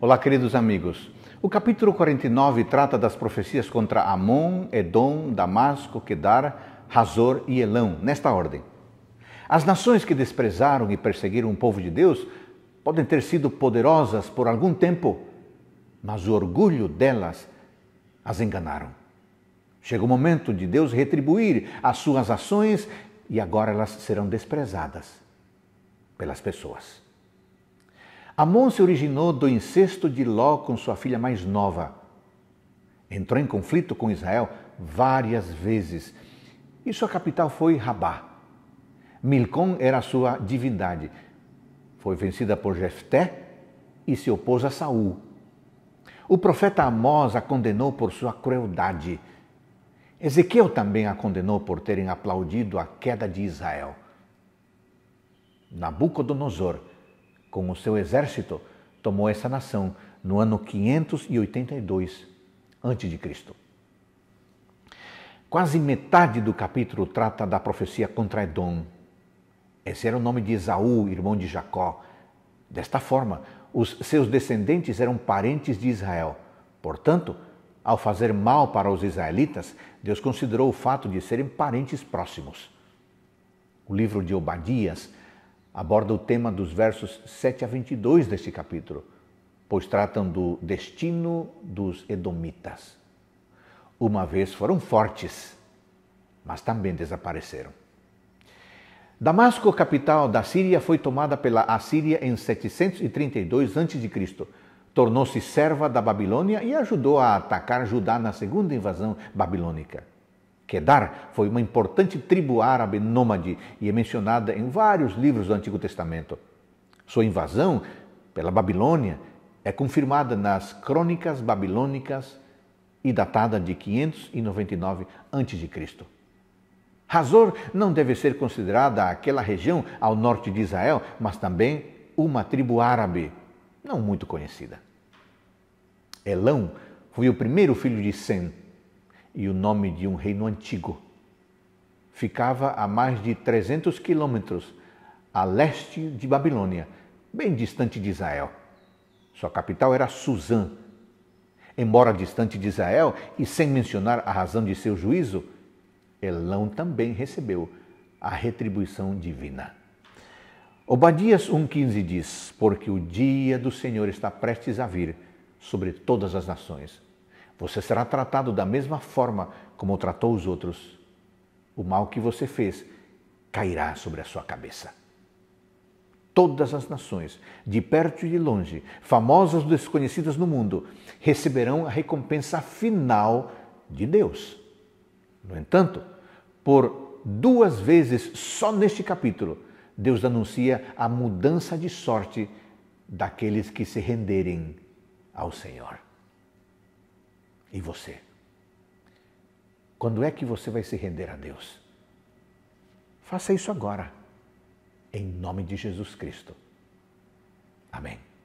Olá, queridos amigos. O capítulo 49 trata das profecias contra Amon, Edom, Damasco, Kedar, Hazor e Elão, nesta ordem. As nações que desprezaram e perseguiram o povo de Deus podem ter sido poderosas por algum tempo, mas o orgulho delas as enganaram. Chega o momento de Deus retribuir as suas ações e agora elas serão desprezadas pelas pessoas. Amon se originou do incesto de Ló com sua filha mais nova. Entrou em conflito com Israel várias vezes e sua capital foi Rabá. Milcom era sua divindade. Foi vencida por Jefté e se opôs a Saul. O profeta Amós a condenou por sua crueldade. Ezequiel também a condenou por terem aplaudido a queda de Israel. Nabucodonosor com o seu exército, tomou essa nação no ano 582 a.C. Quase metade do capítulo trata da profecia contra Edom. Esse era o nome de Esaú, irmão de Jacó. Desta forma, os seus descendentes eram parentes de Israel. Portanto, ao fazer mal para os israelitas, Deus considerou o fato de serem parentes próximos. O livro de Obadias aborda o tema dos versos 7 a 22 deste capítulo, pois tratam do destino dos edomitas. Uma vez foram fortes, mas também desapareceram. Damasco, capital da Síria, foi tomada pela Assíria em 732 a.C. Tornou-se serva da Babilônia e ajudou a atacar Judá na segunda invasão babilônica. Kedar foi uma importante tribo árabe nômade e é mencionada em vários livros do Antigo Testamento. Sua invasão pela Babilônia é confirmada nas Crônicas Babilônicas e datada de 599 a.C. Hazor não deve ser considerada aquela região ao norte de Israel, mas também uma tribo árabe não muito conhecida. Elão foi o primeiro filho de Sem, e o nome de um reino antigo. Ficava a mais de 300 quilômetros a leste de Babilônia, bem distante de Israel. Sua capital era Suzã. Embora distante de Israel e sem mencionar a razão de seu juízo, Elão também recebeu a retribuição divina. Obadias 1,15 diz: Porque o dia do Senhor está prestes a vir sobre todas as nações você será tratado da mesma forma como tratou os outros. O mal que você fez cairá sobre a sua cabeça. Todas as nações, de perto e de longe, famosas ou desconhecidas no mundo, receberão a recompensa final de Deus. No entanto, por duas vezes só neste capítulo, Deus anuncia a mudança de sorte daqueles que se renderem ao Senhor. E você. Quando é que você vai se render a Deus? Faça isso agora, em nome de Jesus Cristo. Amém.